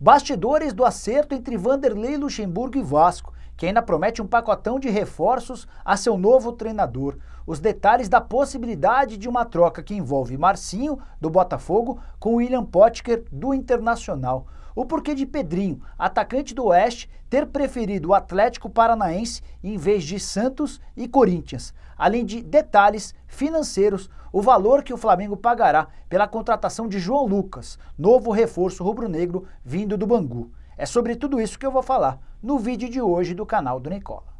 Bastidores do acerto entre Vanderlei Luxemburgo e Vasco que ainda promete um pacotão de reforços a seu novo treinador. Os detalhes da possibilidade de uma troca que envolve Marcinho, do Botafogo, com William Potker, do Internacional. O porquê de Pedrinho, atacante do Oeste, ter preferido o Atlético Paranaense em vez de Santos e Corinthians. Além de detalhes financeiros, o valor que o Flamengo pagará pela contratação de João Lucas, novo reforço rubro-negro vindo do Bangu. É sobre tudo isso que eu vou falar no vídeo de hoje do canal do Nicola.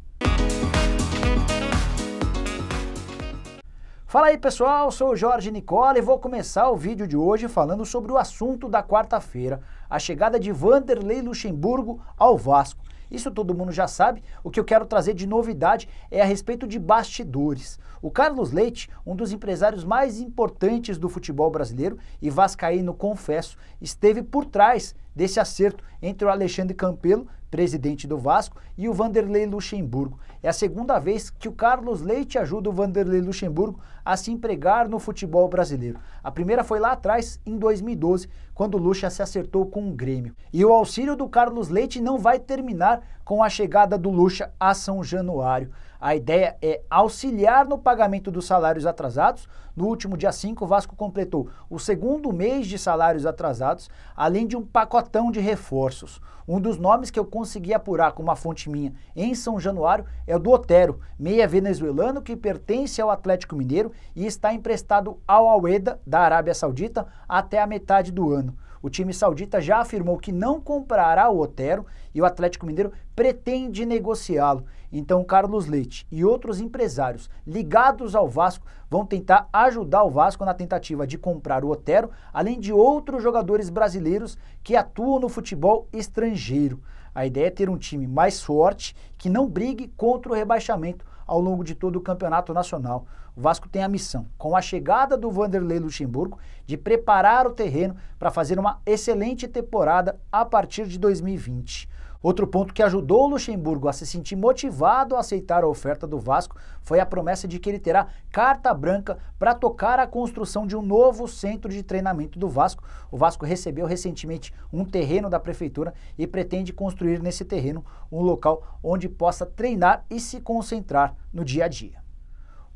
Fala aí pessoal, sou o Jorge Nicola e vou começar o vídeo de hoje falando sobre o assunto da quarta-feira, a chegada de Vanderlei Luxemburgo ao Vasco. Isso todo mundo já sabe. O que eu quero trazer de novidade é a respeito de bastidores. O Carlos Leite, um dos empresários mais importantes do futebol brasileiro e vascaíno, confesso, esteve por trás desse acerto entre o Alexandre Campelo presidente do Vasco, e o Vanderlei Luxemburgo. É a segunda vez que o Carlos Leite ajuda o Vanderlei Luxemburgo a se empregar no futebol brasileiro. A primeira foi lá atrás, em 2012, quando o Lucha se acertou com o Grêmio. E o auxílio do Carlos Leite não vai terminar com a chegada do Lucha a São Januário. A ideia é auxiliar no pagamento dos salários atrasados. No último dia 5, o Vasco completou o segundo mês de salários atrasados, além de um pacotão de reforços. Um dos nomes que eu considero consegui apurar com uma fonte minha em São Januário é o do Otero, meia venezuelano que pertence ao Atlético Mineiro e está emprestado ao Al da Arábia Saudita até a metade do ano. O time saudita já afirmou que não comprará o Otero e o Atlético Mineiro pretende negociá-lo. Então, Carlos Leite e outros empresários ligados ao Vasco vão tentar ajudar o Vasco na tentativa de comprar o Otero, além de outros jogadores brasileiros que atuam no futebol estrangeiro. A ideia é ter um time mais forte que não brigue contra o rebaixamento ao longo de todo o campeonato nacional. O Vasco tem a missão, com a chegada do Vanderlei Luxemburgo, de preparar o terreno para fazer uma excelente temporada a partir de 2020. Outro ponto que ajudou o Luxemburgo a se sentir motivado a aceitar a oferta do Vasco foi a promessa de que ele terá carta branca para tocar a construção de um novo centro de treinamento do Vasco. O Vasco recebeu recentemente um terreno da prefeitura e pretende construir nesse terreno um local onde possa treinar e se concentrar no dia a dia.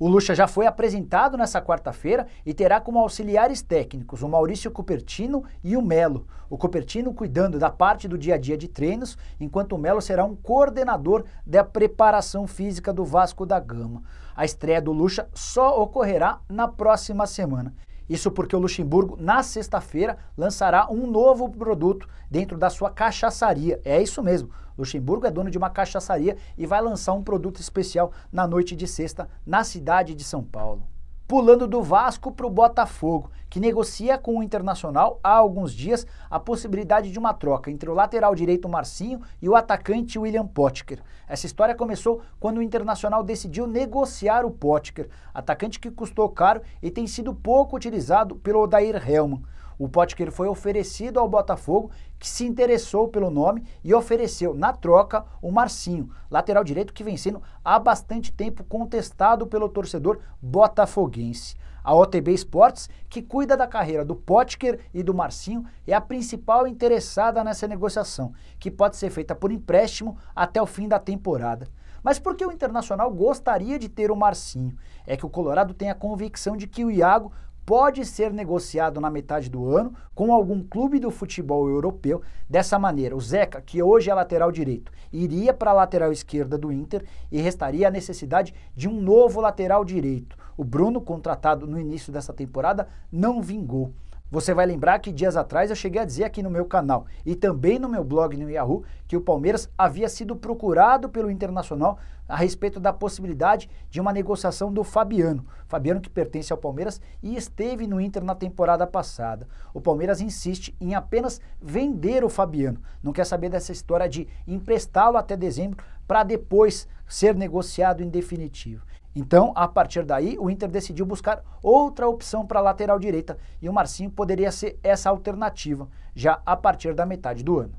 O Lucha já foi apresentado nessa quarta-feira e terá como auxiliares técnicos o Maurício Cupertino e o Melo. O Cupertino cuidando da parte do dia a dia de treinos, enquanto o Melo será um coordenador da preparação física do Vasco da Gama. A estreia do Lucha só ocorrerá na próxima semana. Isso porque o Luxemburgo, na sexta-feira, lançará um novo produto dentro da sua cachaçaria. É isso mesmo. Luxemburgo é dono de uma cachaçaria e vai lançar um produto especial na noite de sexta na cidade de São Paulo pulando do Vasco para o Botafogo, que negocia com o Internacional há alguns dias a possibilidade de uma troca entre o lateral direito Marcinho e o atacante William Potker. Essa história começou quando o Internacional decidiu negociar o Potker, atacante que custou caro e tem sido pouco utilizado pelo Odair Helman. O Potker foi oferecido ao Botafogo, que se interessou pelo nome e ofereceu na troca o Marcinho, lateral direito que vem sendo há bastante tempo contestado pelo torcedor botafoguense. A OTB Sports, que cuida da carreira do Potker e do Marcinho, é a principal interessada nessa negociação, que pode ser feita por empréstimo até o fim da temporada. Mas por que o Internacional gostaria de ter o Marcinho? É que o Colorado tem a convicção de que o Iago pode ser negociado na metade do ano com algum clube do futebol europeu. Dessa maneira, o Zeca, que hoje é lateral direito, iria para a lateral esquerda do Inter e restaria a necessidade de um novo lateral direito. O Bruno, contratado no início dessa temporada, não vingou. Você vai lembrar que dias atrás eu cheguei a dizer aqui no meu canal e também no meu blog no Yahoo que o Palmeiras havia sido procurado pelo Internacional a respeito da possibilidade de uma negociação do Fabiano. Fabiano que pertence ao Palmeiras e esteve no Inter na temporada passada. O Palmeiras insiste em apenas vender o Fabiano. Não quer saber dessa história de emprestá-lo até dezembro para depois ser negociado em definitivo. Então, a partir daí, o Inter decidiu buscar outra opção para a lateral direita e o Marcinho poderia ser essa alternativa já a partir da metade do ano.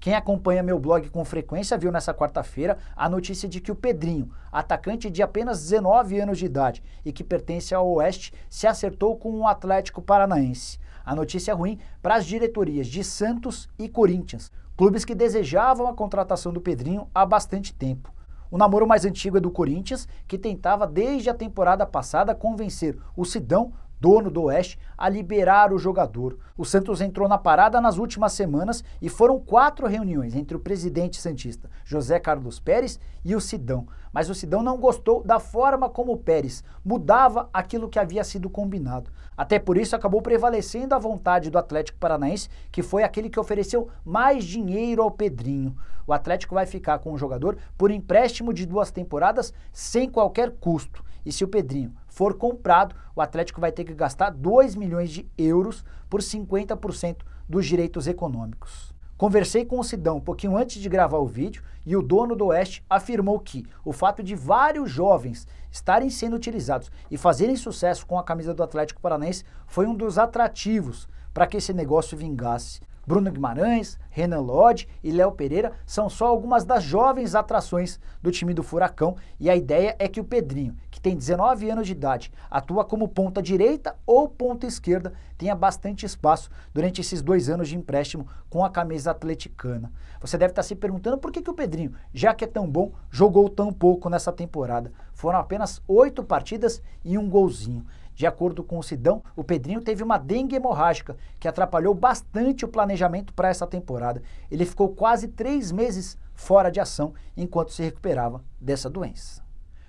Quem acompanha meu blog com frequência viu nessa quarta-feira a notícia de que o Pedrinho, atacante de apenas 19 anos de idade e que pertence ao Oeste, se acertou com o um Atlético Paranaense. A notícia é ruim para as diretorias de Santos e Corinthians, clubes que desejavam a contratação do Pedrinho há bastante tempo. O namoro mais antigo é do Corinthians, que tentava desde a temporada passada convencer o Sidão dono do Oeste, a liberar o jogador. O Santos entrou na parada nas últimas semanas e foram quatro reuniões entre o presidente Santista, José Carlos Pérez, e o Sidão. Mas o Sidão não gostou da forma como o Pérez mudava aquilo que havia sido combinado. Até por isso acabou prevalecendo a vontade do Atlético Paranaense, que foi aquele que ofereceu mais dinheiro ao Pedrinho. O Atlético vai ficar com o jogador por empréstimo de duas temporadas sem qualquer custo. E se o Pedrinho for comprado, o Atlético vai ter que gastar 2 milhões de euros por 50% dos direitos econômicos. Conversei com o Sidão um pouquinho antes de gravar o vídeo e o dono do Oeste afirmou que o fato de vários jovens estarem sendo utilizados e fazerem sucesso com a camisa do Atlético Paranaense foi um dos atrativos para que esse negócio vingasse. Bruno Guimarães, Renan Lodge e Léo Pereira são só algumas das jovens atrações do time do Furacão e a ideia é que o Pedrinho, que tem 19 anos de idade, atua como ponta direita ou ponta esquerda, tenha bastante espaço durante esses dois anos de empréstimo com a camisa atleticana. Você deve estar se perguntando por que, que o Pedrinho, já que é tão bom, jogou tão pouco nessa temporada. Foram apenas oito partidas e um golzinho. De acordo com o Sidão, o Pedrinho teve uma dengue hemorrágica que atrapalhou bastante o planejamento para essa temporada. Ele ficou quase três meses fora de ação enquanto se recuperava dessa doença.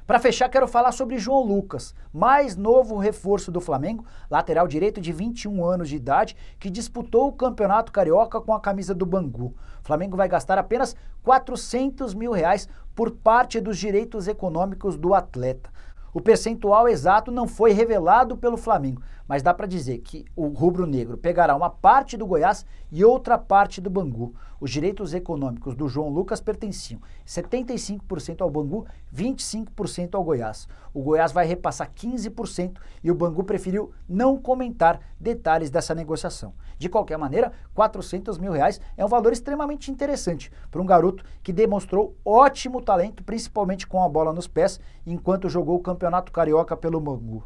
Para fechar, quero falar sobre João Lucas, mais novo reforço do Flamengo, lateral direito de 21 anos de idade, que disputou o Campeonato Carioca com a camisa do Bangu. O Flamengo vai gastar apenas 400 mil reais por parte dos direitos econômicos do atleta. O percentual exato não foi revelado pelo Flamengo, mas dá para dizer que o rubro-negro pegará uma parte do Goiás e outra parte do Bangu. Os direitos econômicos do João Lucas pertenciam 75% ao Bangu, 25% ao Goiás. O Goiás vai repassar 15% e o Bangu preferiu não comentar detalhes dessa negociação. De qualquer maneira, 400 mil reais é um valor extremamente interessante para um garoto que demonstrou ótimo talento, principalmente com a bola nos pés, enquanto jogou o campeonato Campeonato Carioca pelo Mangu.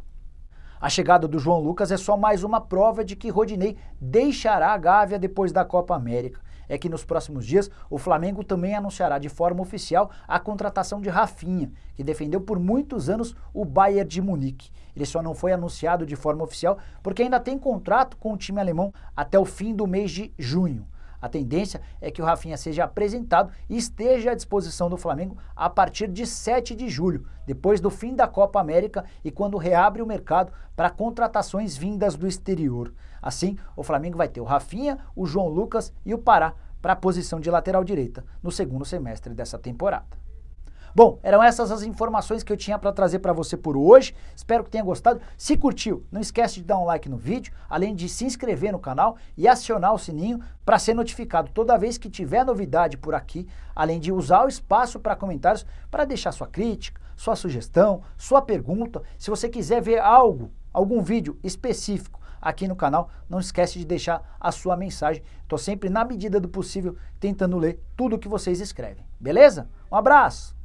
A chegada do João Lucas é só mais uma prova de que Rodinei deixará a Gávea depois da Copa América. É que nos próximos dias o Flamengo também anunciará de forma oficial a contratação de Rafinha, que defendeu por muitos anos o Bayern de Munique. Ele só não foi anunciado de forma oficial porque ainda tem contrato com o time alemão até o fim do mês de junho. A tendência é que o Rafinha seja apresentado e esteja à disposição do Flamengo a partir de 7 de julho, depois do fim da Copa América e quando reabre o mercado para contratações vindas do exterior. Assim, o Flamengo vai ter o Rafinha, o João Lucas e o Pará para a posição de lateral direita no segundo semestre dessa temporada. Bom, eram essas as informações que eu tinha para trazer para você por hoje. Espero que tenha gostado. Se curtiu, não esquece de dar um like no vídeo, além de se inscrever no canal e acionar o sininho para ser notificado toda vez que tiver novidade por aqui, além de usar o espaço para comentários para deixar sua crítica, sua sugestão, sua pergunta. Se você quiser ver algo, algum vídeo específico aqui no canal, não esquece de deixar a sua mensagem. Estou sempre, na medida do possível, tentando ler tudo que vocês escrevem. Beleza? Um abraço!